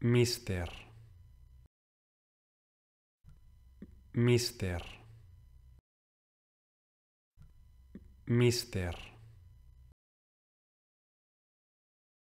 Mister. Mister. Mister.